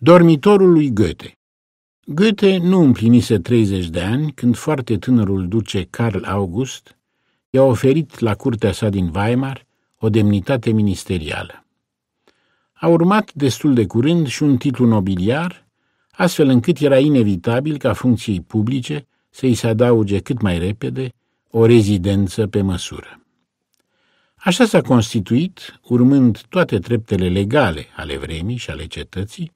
Dormitorul lui Goethe Goethe nu împlinise 30 de ani când foarte tânărul duce Carl August i-a oferit la curtea sa din Weimar o demnitate ministerială. A urmat destul de curând și un titlu nobiliar, astfel încât era inevitabil ca funcției publice să i se adauge cât mai repede o rezidență pe măsură. Așa s-a constituit, urmând toate treptele legale ale vremii și ale cetății,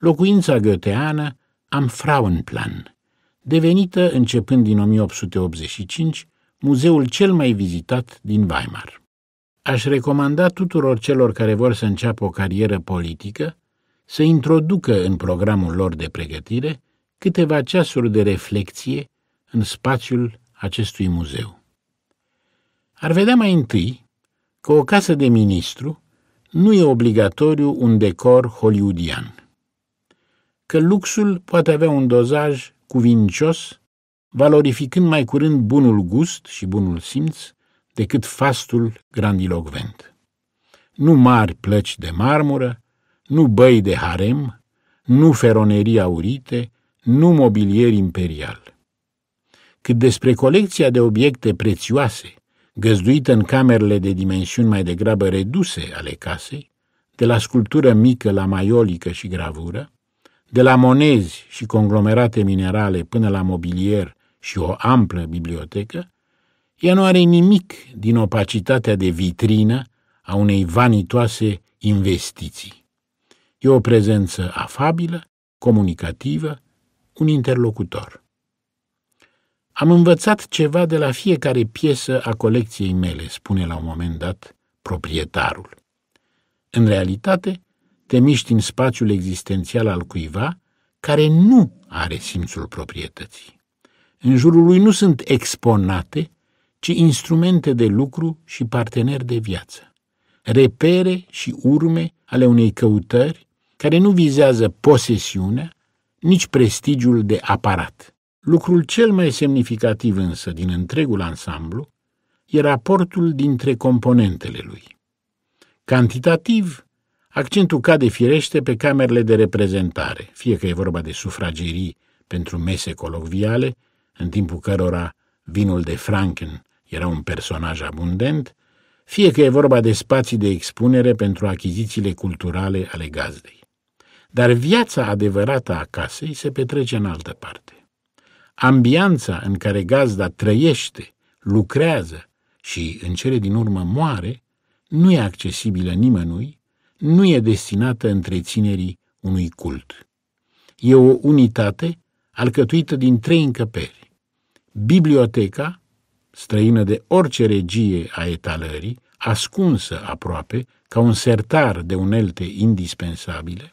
locuința găteană am Frauenplan, devenită, începând din 1885, muzeul cel mai vizitat din Weimar. Aș recomanda tuturor celor care vor să înceapă o carieră politică să introducă în programul lor de pregătire câteva ceasuri de reflexie în spațiul acestui muzeu. Ar vedea mai întâi că o casă de ministru nu e obligatoriu un decor hollywoodian că luxul poate avea un dozaj cuvincios, valorificând mai curând bunul gust și bunul simț decât fastul grandilocvent. Nu mari plăci de marmură, nu băi de harem, nu feronerii aurite, nu mobilier imperial. Cât despre colecția de obiecte prețioase, găzduită în camerele de dimensiuni mai degrabă reduse ale casei, de la sculptură mică la maiolică și gravură, de la monezi și conglomerate minerale până la mobilier și o amplă bibliotecă, ea nu are nimic din opacitatea de vitrină a unei vanitoase investiții. E o prezență afabilă, comunicativă, un interlocutor. Am învățat ceva de la fiecare piesă a colecției mele, spune la un moment dat proprietarul. În realitate, te miști în spațiul existențial al cuiva care nu are simțul proprietății. În jurul lui nu sunt exponate, ci instrumente de lucru și parteneri de viață, repere și urme ale unei căutări care nu vizează posesiunea, nici prestigiul de aparat. Lucrul cel mai semnificativ însă din întregul ansamblu e raportul dintre componentele lui. Cantitativ, Accentul cade firește pe camerele de reprezentare, fie că e vorba de sufragerii pentru mese colocviale, în timpul cărora vinul de Franken era un personaj abundent, fie că e vorba de spații de expunere pentru achizițiile culturale ale gazdei. Dar viața adevărată a casei se petrece în altă parte. Ambianța în care gazda trăiește, lucrează și, în cele din urmă, moare, nu e accesibilă nimănui nu e destinată întreținerii unui cult. E o unitate alcătuită din trei încăperi. Biblioteca, străină de orice regie a etalării, ascunsă aproape, ca un sertar de unelte indispensabile,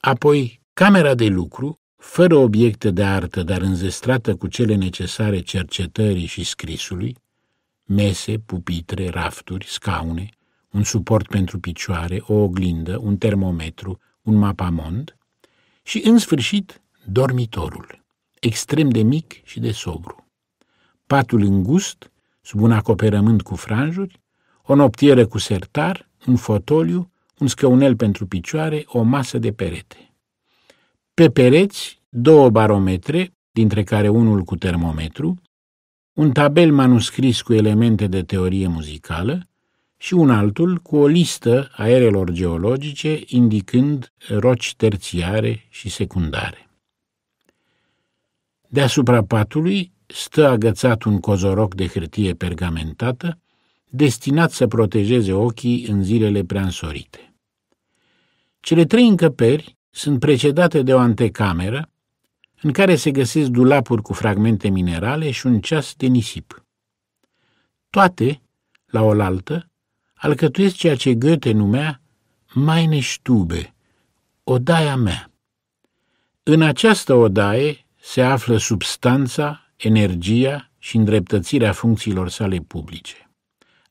apoi camera de lucru, fără obiecte de artă, dar înzestrată cu cele necesare cercetării și scrisului, mese, pupitre, rafturi, scaune, un suport pentru picioare, o oglindă, un termometru, un mapamond și, în sfârșit, dormitorul, extrem de mic și de sobru. Patul îngust, sub un acoperământ cu franjuri, o noptieră cu sertar, un fotoliu, un scăunel pentru picioare, o masă de perete. Pe pereți, două barometre, dintre care unul cu termometru, un tabel manuscris cu elemente de teorie muzicală, și un altul cu o listă a erelor geologice indicând roci terțiare și secundare. Deasupra patului stă agățat un cozoroc de hârtie pergamentată, destinat să protejeze ochii în zilele preansorite. Cele trei încăperi sunt precedate de o antecameră, în care se găsesc dulapuri cu fragmente minerale și un ceas de nisip. Toate, la oaltă, alcătuiesc ceea ce Goethe numea Meine Stube, odaia mea. În această odaie se află substanța, energia și îndreptățirea funcțiilor sale publice.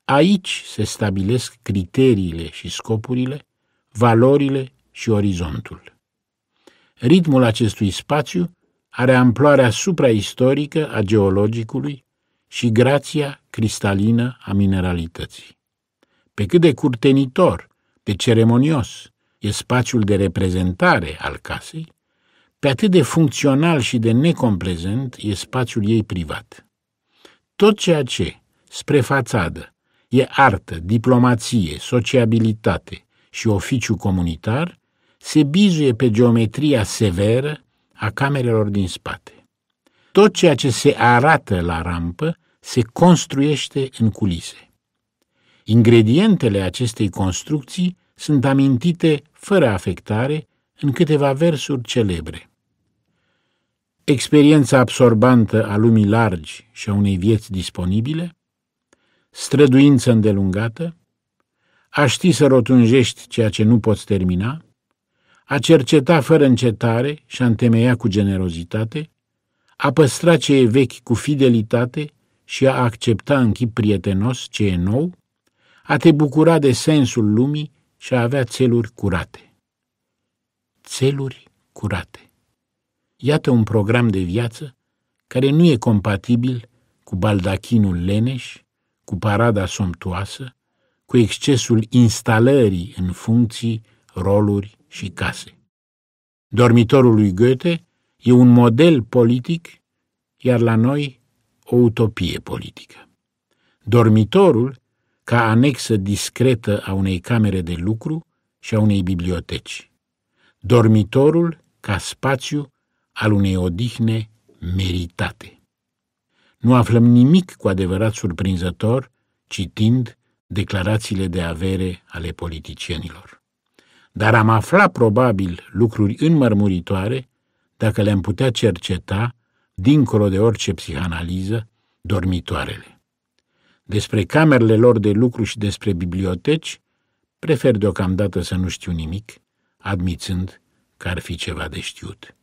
Aici se stabilesc criteriile și scopurile, valorile și orizontul. Ritmul acestui spațiu are amploarea supraistorică a geologicului și grația cristalină a mineralității. Pe cât de curtenitor, de ceremonios e spațiul de reprezentare al casei, pe atât de funcțional și de necomplezent e spațiul ei privat. Tot ceea ce, spre fațadă, e artă, diplomație, sociabilitate și oficiu comunitar, se bizuie pe geometria severă a camerelor din spate. Tot ceea ce se arată la rampă se construiește în culise. Ingredientele acestei construcții sunt amintite fără afectare în câteva versuri celebre. Experiența absorbantă a lumii largi și a unei vieți disponibile, străduință îndelungată, a ști să rotunjești ceea ce nu poți termina, a cerceta fără încetare și a întemeia cu generozitate, a păstra ce e vechi cu fidelitate și a accepta în chip prietenos ce e nou, a te bucura de sensul lumii și a avea țeluri curate. Țeluri curate. Iată un program de viață care nu e compatibil cu baldachinul leneș, cu parada somptuoasă, cu excesul instalării în funcții, roluri și case. Dormitorul lui Goethe e un model politic, iar la noi o utopie politică. Dormitorul ca anexă discretă a unei camere de lucru și a unei biblioteci. Dormitorul ca spațiu al unei odihne meritate. Nu aflăm nimic cu adevărat surprinzător citind declarațiile de avere ale politicienilor. Dar am aflat probabil lucruri înmărmuritoare dacă le-am putea cerceta dincolo de orice psihanaliză, dormitoarele. Despre camerele lor de lucru și despre biblioteci, prefer deocamdată să nu știu nimic, admițând că ar fi ceva de știut.